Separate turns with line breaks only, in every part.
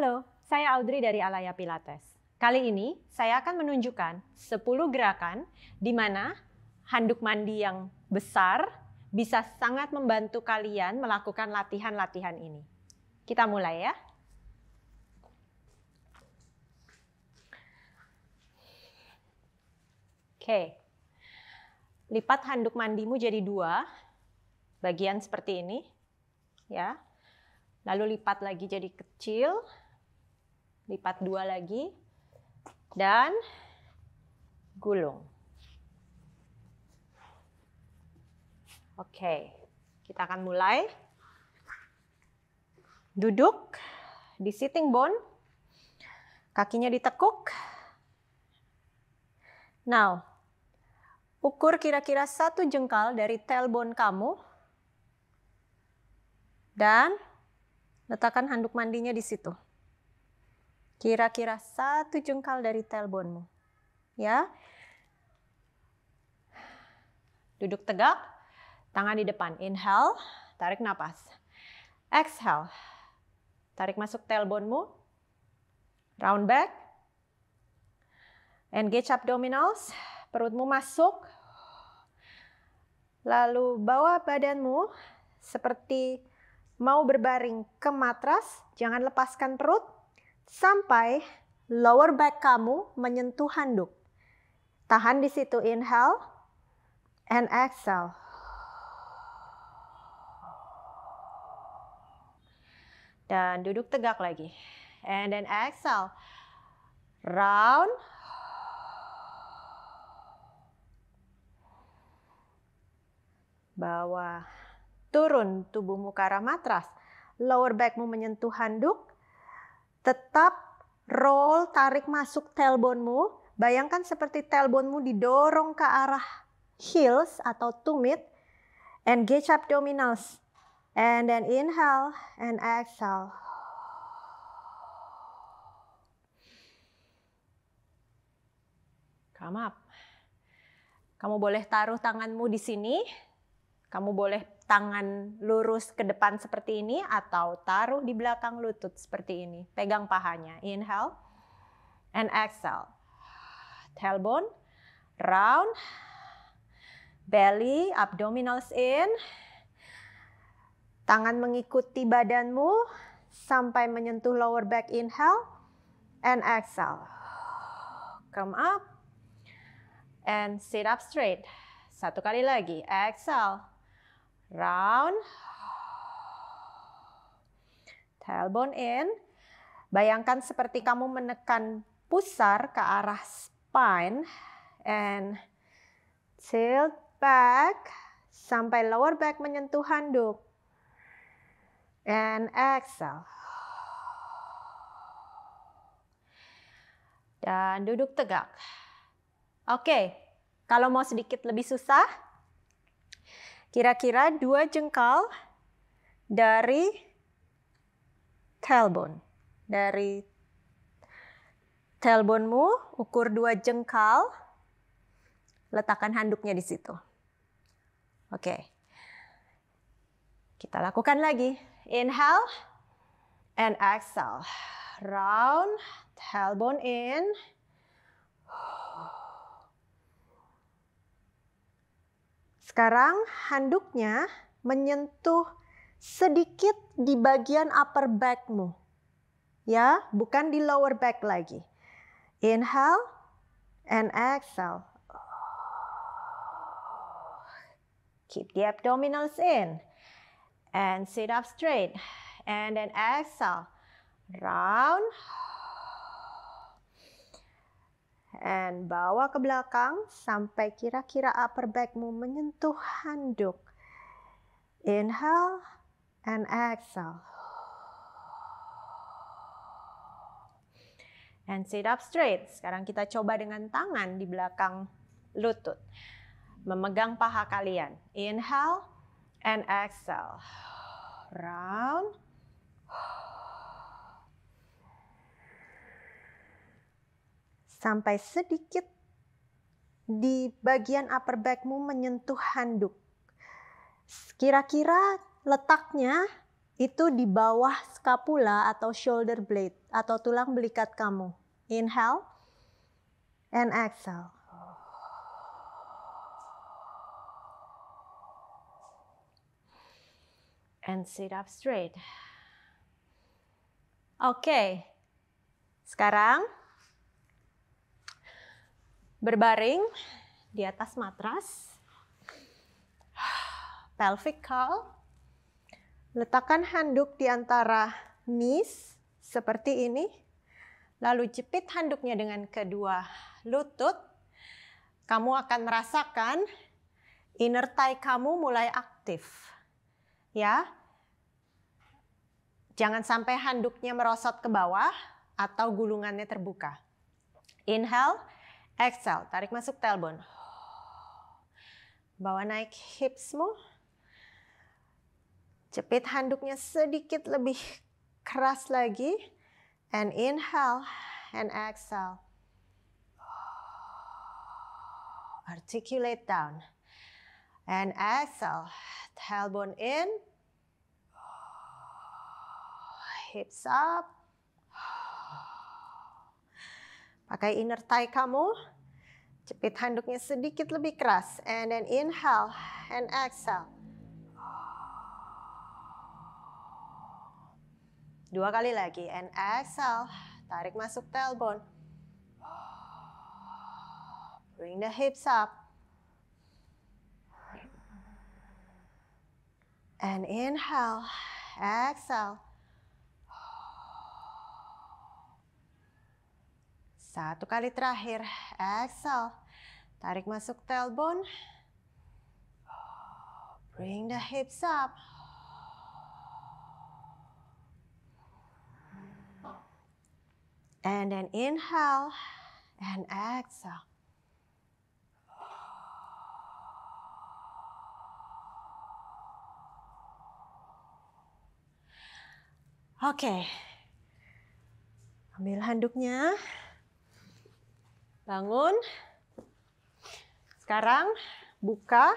Halo, saya Audrey dari Alaya Pilates. Kali ini saya akan menunjukkan 10 gerakan di mana handuk mandi yang besar bisa sangat membantu kalian melakukan latihan-latihan ini. Kita mulai ya. Oke. Lipat handuk mandimu jadi dua. Bagian seperti ini. Ya. Lalu lipat lagi jadi kecil lipat dua lagi dan gulung. Oke, kita akan mulai. Duduk di sitting bone, kakinya ditekuk. Now, ukur kira-kira satu jengkal dari tailbone kamu dan letakkan handuk mandinya di situ. Kira-kira satu jengkal dari tailbone-mu. Ya. Duduk tegak, tangan di depan. Inhale, tarik napas. Exhale, tarik masuk tailbone-mu. Round back. Engage abdominals, perutmu masuk. Lalu bawa badanmu seperti mau berbaring ke matras, jangan lepaskan perut sampai lower back kamu menyentuh handuk. Tahan di situ inhale and exhale. Dan duduk tegak lagi. And then exhale. Round. Bawah. Turun tubuhmu ke arah matras. Lower backmu menyentuh handuk. Tetap roll, tarik masuk tailbone-mu. Bayangkan seperti tailbone-mu didorong ke arah heels atau tumit. Engage abdominals. And then inhale and exhale. Come up. Kamu boleh taruh tanganmu di sini, kamu boleh tangan lurus ke depan seperti ini atau taruh di belakang lutut seperti ini. Pegang pahanya. Inhale and exhale. Tailbone round. Belly abdominals in. Tangan mengikuti badanmu sampai menyentuh lower back inhale and exhale. Come up and sit up straight. Satu kali lagi, exhale round. Tailbone in. Bayangkan seperti kamu menekan pusar ke arah spine and tilt back sampai lower back menyentuh handuk. And exhale. Dan duduk tegak. Oke, kalau mau sedikit lebih susah, kira-kira dua jengkal dari tailbone. Dari tailbone ukur dua jengkal, letakkan handuknya di situ. Oke. Kita lakukan lagi. Inhale and exhale. Round, tailbone in. Sekarang handuknya menyentuh sedikit di bagian upper backmu. Ya, bukan di lower back lagi. Inhale and exhale. Keep the abdominals in. And sit up straight. And then exhale. Round and bawa ke belakang sampai kira-kira upper backmu menyentuh handuk. Inhale and exhale. And sit up straight. Sekarang kita coba dengan tangan di belakang lutut. Memegang paha kalian. Inhale and exhale. Round. sampai sedikit di bagian upper backmu menyentuh handuk. Kira-kira letaknya itu di bawah scapula atau shoulder blade atau tulang belikat kamu. Inhale and exhale. And sit up straight. Oke, okay. sekarang Berbaring di atas matras. Pelvic curl. Letakkan handuk di antara knees seperti ini. Lalu jepit handuknya dengan kedua lutut. Kamu akan merasakan inner thigh kamu mulai aktif. Ya. Jangan sampai handuknya merosot ke bawah atau gulungannya terbuka. Inhale Exhale, tarik masuk tailbone. Bawa naik hipsmu. Jepit handuknya sedikit lebih keras lagi. And inhale and exhale. Articulate down. And exhale. Tailbone in. Hips up. Pakai inner thigh kamu. Jepit handuknya sedikit lebih keras. And then inhale and exhale. Dua kali lagi. And exhale. Tarik masuk tailbone. Bring the hips up. And inhale, exhale. Satu kali terakhir. Exhale. Tarik masuk tailbone. Bring the hips up. And then inhale and exhale. Oke. Okay. Ambil handuknya. Bangun. Sekarang buka.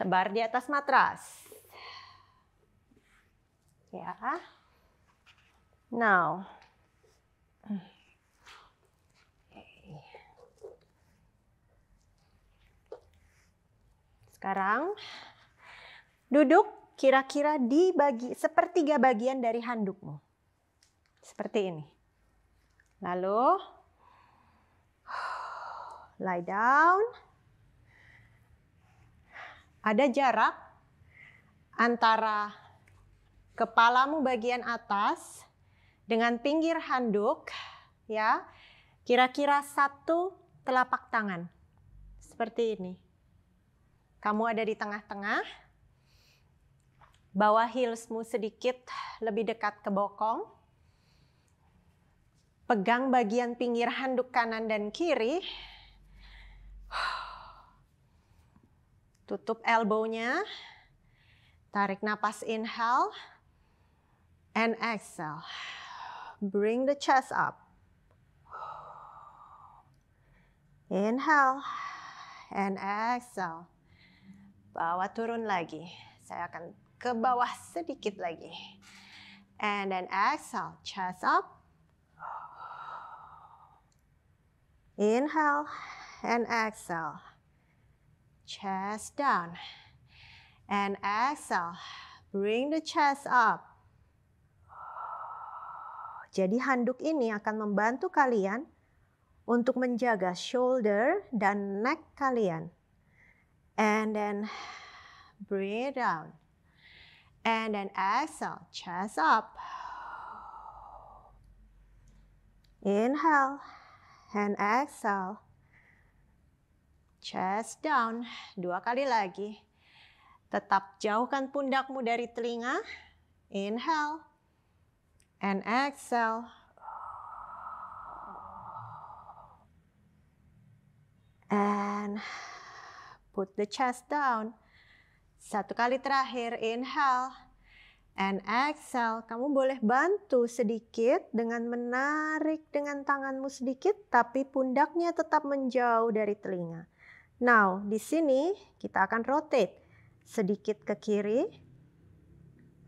Tebar di atas matras. Ya. Now. Sekarang duduk kira-kira di bagi sepertiga bagian dari handukmu. Seperti ini. Lalu lie down. Ada jarak antara kepalamu bagian atas dengan pinggir handuk ya. Kira-kira satu telapak tangan. Seperti ini. Kamu ada di tengah-tengah. bawah heelsmu sedikit lebih dekat ke bokong. Pegang bagian pinggir handuk kanan dan kiri Tutup elbownya. Tarik nafas inhale. And exhale. Bring the chest up. Inhale. And exhale. Bawa turun lagi. Saya akan ke bawah sedikit lagi. And then exhale, chest up. Inhale and exhale. Chest down and exhale. Bring the chest up. Jadi handuk ini akan membantu kalian untuk menjaga shoulder dan neck kalian. And then breathe down. And then exhale, chest up. Inhale and exhale. Chest down. Dua kali lagi. Tetap jauhkan pundakmu dari telinga. Inhale. And exhale. And put the chest down. Satu kali terakhir, inhale and exhale. Kamu boleh bantu sedikit dengan menarik dengan tanganmu sedikit, tapi pundaknya tetap menjauh dari telinga. Now, di sini kita akan rotate sedikit ke kiri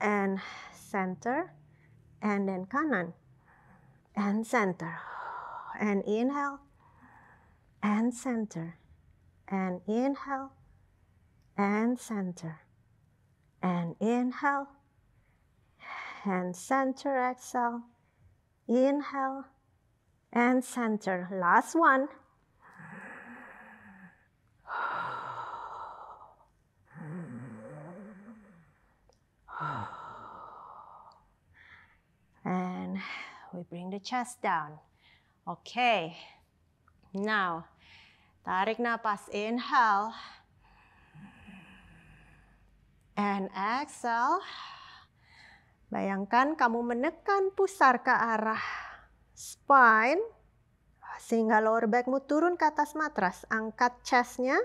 and center and then kanan and center and inhale and center and inhale and center and inhale and center exhale inhale and center last one we bring the chest down. Okay. Now, tarik napas, inhale. And exhale. Bayangkan kamu menekan pusar ke arah spine sehingga lower backmu turun ke atas matras. Angkat chestnya.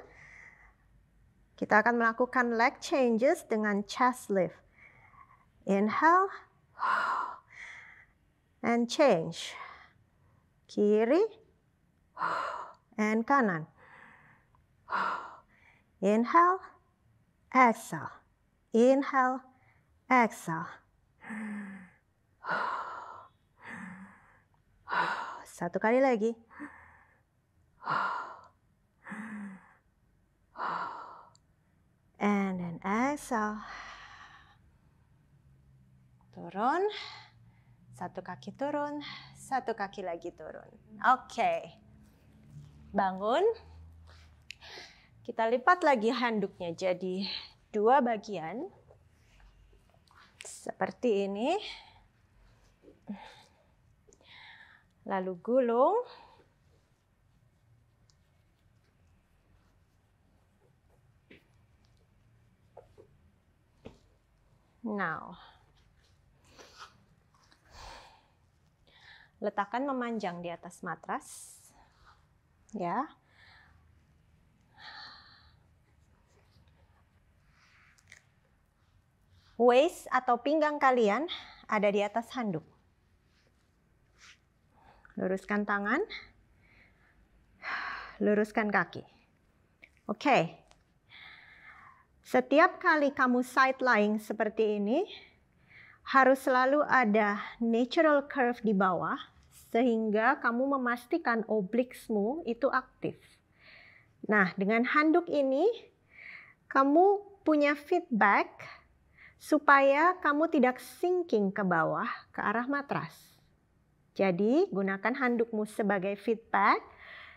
Kita akan melakukan leg changes dengan chest lift. Inhale and change. Kiri and kanan. Inhale, exhale. Inhale, exhale. Satu kali lagi. And then exhale. Turun. Satu kaki turun, satu kaki lagi turun. Oke. Okay. Bangun. Kita lipat lagi handuknya jadi dua bagian. Seperti ini. Lalu gulung. Now. letakkan memanjang di atas matras. Ya. Waist atau pinggang kalian ada di atas handuk. Luruskan tangan. Luruskan kaki. Oke. Setiap kali kamu side lying seperti ini, harus selalu ada natural curve di bawah sehingga kamu memastikan obliksmu itu aktif. Nah, dengan handuk ini kamu punya feedback supaya kamu tidak sinking ke bawah ke arah matras. Jadi, gunakan handukmu sebagai feedback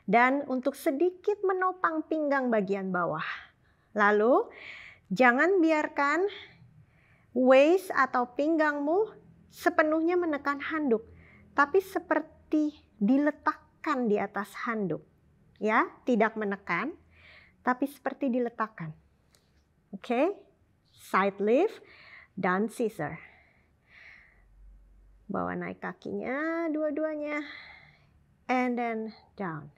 dan untuk sedikit menopang pinggang bagian bawah. Lalu, jangan biarkan waist atau pinggangmu sepenuhnya menekan handuk tapi seperti diletakkan di atas handuk. Ya, tidak menekan, tapi seperti diletakkan. Oke, okay? side lift dan scissor. Bawa naik kakinya dua-duanya. And then down.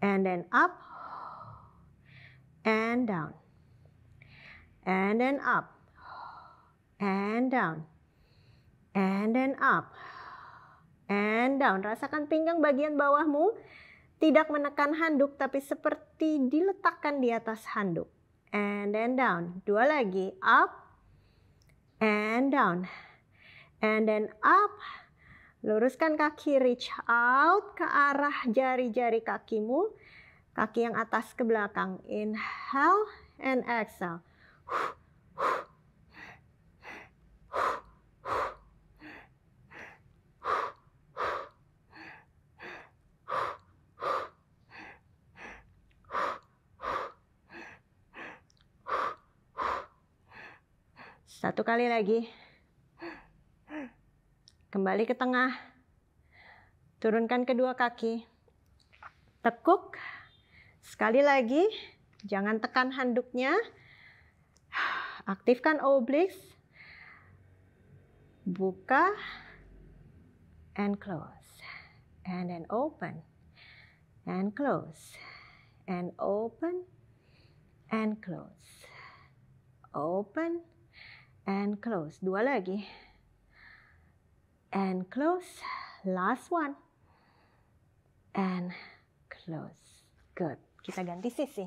And then up. And down. And then up. And down. And then up. And then up and down. Rasakan pinggang bagian bawahmu tidak menekan handuk tapi seperti diletakkan di atas handuk. And then down. Dua lagi, up and down. And then up. Luruskan kaki reach out ke arah jari-jari kakimu. Kaki yang atas ke belakang. Inhale and exhale. kali lagi. Kembali ke tengah. Turunkan kedua kaki. Tekuk. Sekali lagi. Jangan tekan handuknya. Aktifkan obliques. Buka. And close. And then open. And close. And open. And close. Open and close. Dua lagi. And close. Last one. And close. Good. Kita ganti sisi.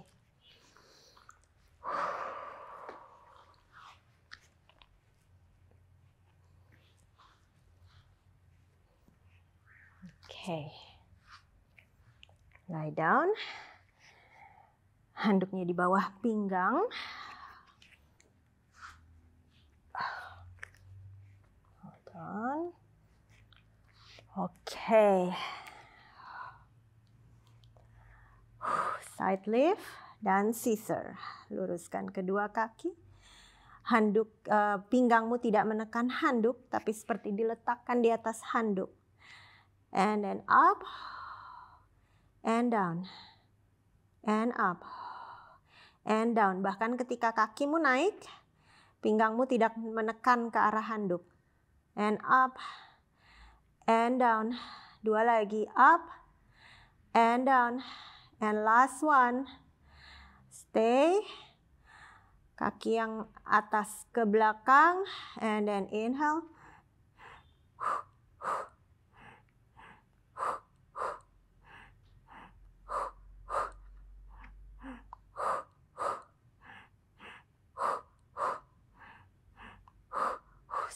Okay. Lie down. Handuknya di bawah pinggang. Oke. Okay. Side lift dan scissor. Luruskan kedua kaki. Handuk eh, pinggangmu tidak menekan handuk tapi seperti diletakkan di atas handuk. And then up and down. And up and down. Bahkan ketika kakimu naik, pinggangmu tidak menekan ke arah handuk. And up and down. Dua lagi, up and down. And last one, stay. Kaki yang atas ke belakang and then inhale.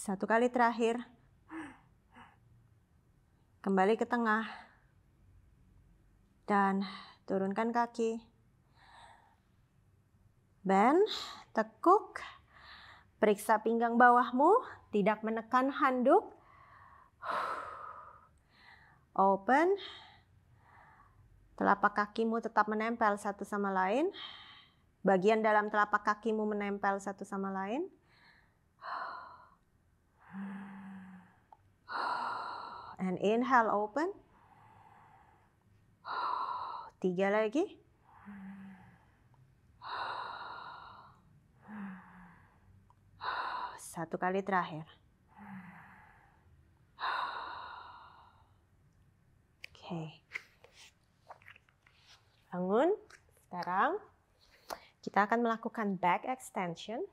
Satu kali terakhir. Kembali ke tengah dan turunkan kaki. Bend, tekuk, periksa pinggang bawahmu, tidak menekan handuk. Open, telapak kakimu tetap menempel satu sama lain. Bagian dalam telapak kakimu menempel satu sama lain. and inhale open tiga lagi satu kali terakhir oke okay. bangun sekarang kita akan melakukan back extension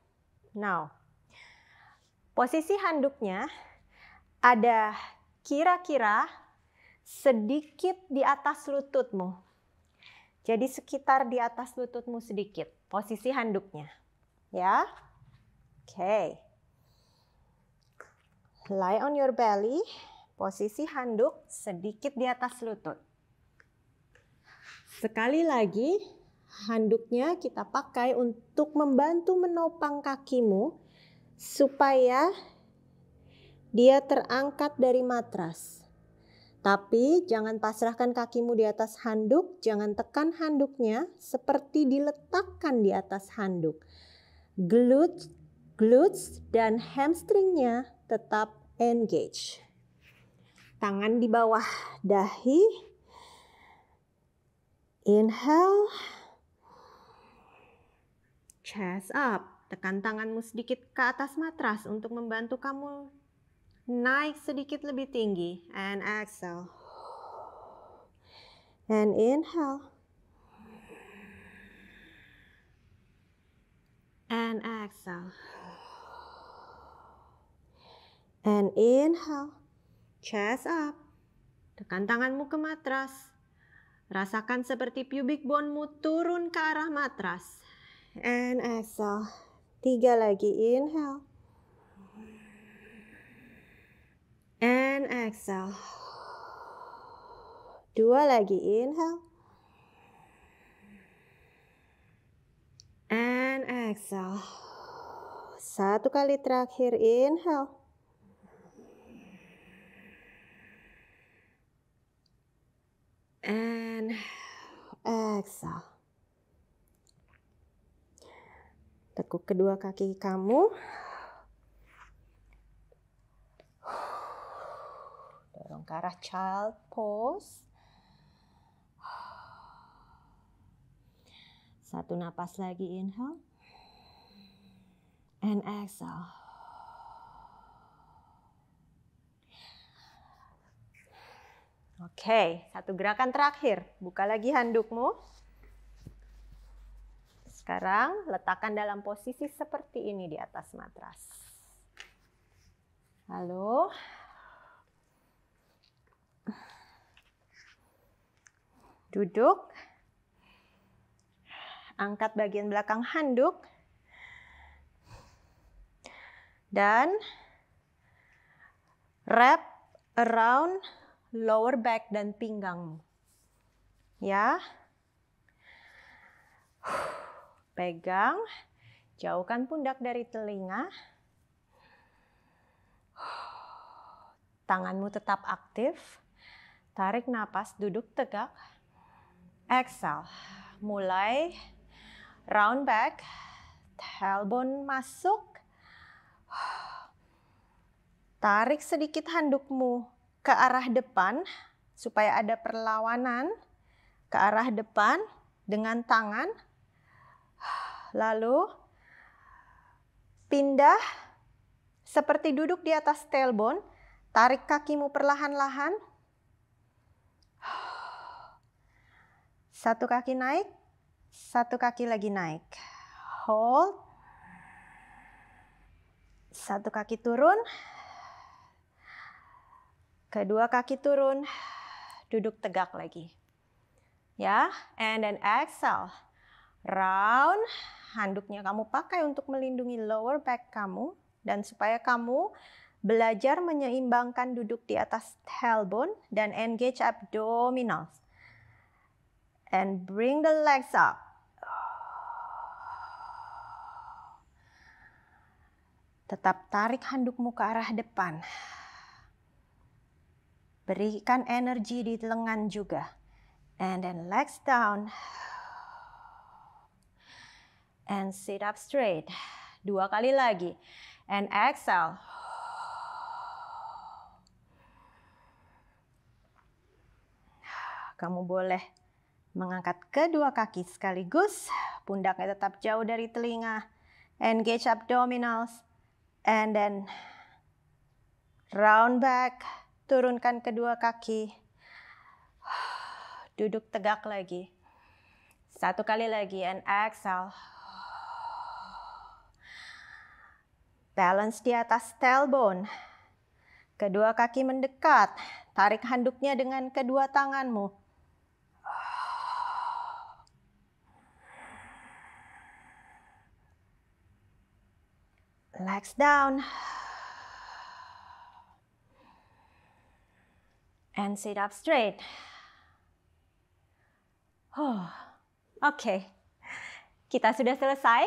now posisi handuknya ada kira-kira sedikit di atas lututmu. Jadi sekitar di atas lututmu sedikit, posisi handuknya. Ya. Oke. Okay. Lie on your belly, posisi handuk sedikit di atas lutut. Sekali lagi, handuknya kita pakai untuk membantu menopang kakimu supaya dia terangkat dari matras. Tapi jangan pasrahkan kakimu di atas handuk, jangan tekan handuknya seperti diletakkan di atas handuk. Glutes, glutes dan hamstringnya tetap engage. Tangan di bawah dahi. Inhale. Chest up. Tekan tanganmu sedikit ke atas matras untuk membantu kamu naik sedikit lebih tinggi and exhale and inhale and exhale and inhale chest up tekan tanganmu ke matras rasakan seperti pubic bone turun ke arah matras and exhale tiga lagi inhale and exhale. Dua lagi, inhale. And exhale. Satu kali terakhir, inhale. And exhale. Tekuk kedua kaki kamu, dorong ke arah child pose. Satu napas lagi inhale. And exhale. Oke, satu gerakan terakhir. Buka lagi handukmu. Sekarang letakkan dalam posisi seperti ini di atas matras. Lalu Duduk. Angkat bagian belakang handuk. Dan wrap around lower back dan pinggangmu. Ya. Pegang. Jauhkan pundak dari telinga. Tanganmu tetap aktif. Tarik napas, duduk tegak. Exhale. Mulai. Round back. Tailbone masuk. Tarik sedikit handukmu ke arah depan supaya ada perlawanan ke arah depan dengan tangan. Lalu pindah seperti duduk di atas tailbone, tarik kakimu perlahan-lahan Satu kaki naik, satu kaki lagi naik. Hold. Satu kaki turun. Kedua kaki turun. Duduk tegak lagi. Ya, and then exhale. Round. Handuknya kamu pakai untuk melindungi lower back kamu dan supaya kamu belajar menyeimbangkan duduk di atas tailbone dan engage abdominals and bring the legs up. Tetap tarik handukmu ke arah depan. Berikan energi di lengan juga. And then legs down. And sit up straight. Dua kali lagi. And exhale. Kamu boleh Mengangkat kedua kaki sekaligus, pundaknya tetap jauh dari telinga. Engage abdominals. And then round back, turunkan kedua kaki. Duduk tegak lagi. Satu kali lagi and exhale. Balance di atas tailbone. Kedua kaki mendekat. Tarik handuknya dengan kedua tanganmu. legs down. And sit up straight. Oh, Oke, okay. kita sudah selesai.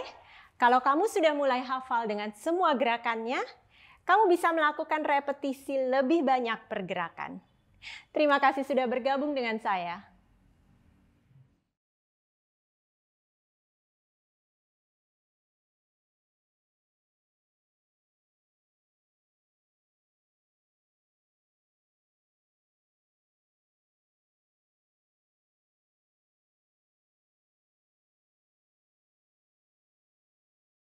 Kalau kamu sudah mulai hafal dengan semua gerakannya, kamu bisa melakukan repetisi lebih banyak pergerakan. Terima kasih sudah bergabung dengan saya.